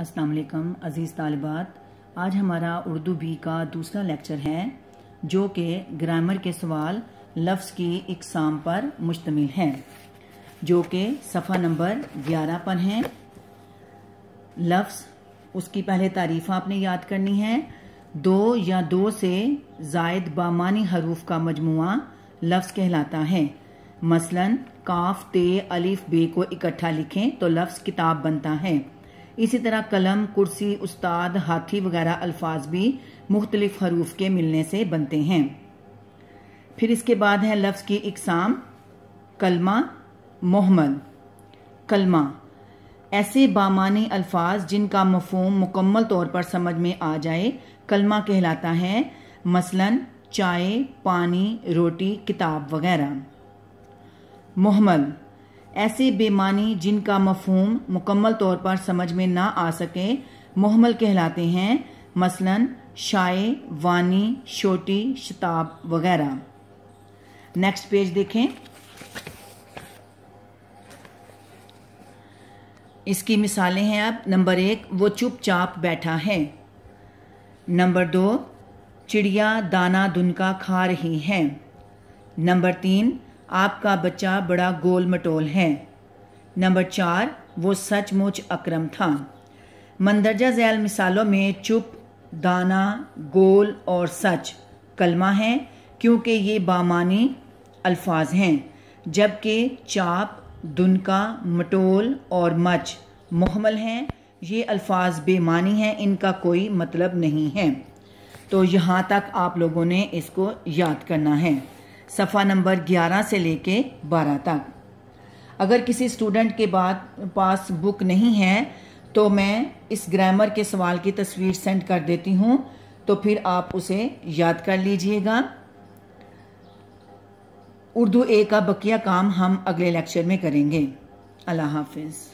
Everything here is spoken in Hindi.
अस्सलाम वालेकुम अज़ीज़ तलबात आज हमारा उर्दू भी का दूसरा लेक्चर है जो कि ग्रामर के सवाल लफ्ज़ की इकसाम पर मुश्तमिल है जो कि सफ़ा नंबर ग्यारह पर हैं लफ्ज़ उसकी पहले तारीफ़ आपने याद करनी है दो या दो से जायद बामानी हरूफ का मजमु लफ्ज़ कहलाता है मसलन काफ ते अलिफ बे को इकट्ठा लिखें तो लफ्ज़ किताब बनता है इसी तरह कलम कुर्सी उस्ताद हाथी वगैरह अल्फाज भी मुख्तलिफ हरूफ के मिलने से बनते हैं फिर इसके बाद है लफ्ज़ की इकसाम कलमा मोहम्मद कलमा ऐसे बामानी अल्फाज जिनका मफहम मुकम्मल तौर पर समझ में आ जाए कलमा कहलाता है मसलन चाय पानी रोटी किताब वगैरह मोहम्मद ऐसी बेमानी जिनका मफहम मुकम्मल तौर पर समझ में ना आ सके मोहमल कहलाते हैं मसलन शाये वानी छोटी शताब वगैरह नेक्स्ट पेज देखें इसकी मिसालें हैं अब नंबर एक वो चुपचाप बैठा है नंबर दो चिड़िया दाना दुनका खा रही है नंबर तीन आपका बच्चा बड़ा गोल मटोल है नंबर चार वो सचमुच अक्रम था मंदरजा ज़ैल मिसालों में चुप दाना गोल और सच कलमा है क्योंकि ये बामानी अल्फाज हैं जबकि चाप दुनका मटोल और मच महमल हैं ये अल्फाज बेमानी हैं इनका कोई मतलब नहीं है तो यहाँ तक आप लोगों ने इसको याद करना है सफ़ा नंबर 11 से लेके 12 तक अगर किसी स्टूडेंट के बाद पास बुक नहीं है तो मैं इस ग्रामर के सवाल की तस्वीर सेंड कर देती हूँ तो फिर आप उसे याद कर लीजिएगा उर्दू ए का बकिया काम हम अगले लेक्चर में करेंगे अल्लाह हाफिज़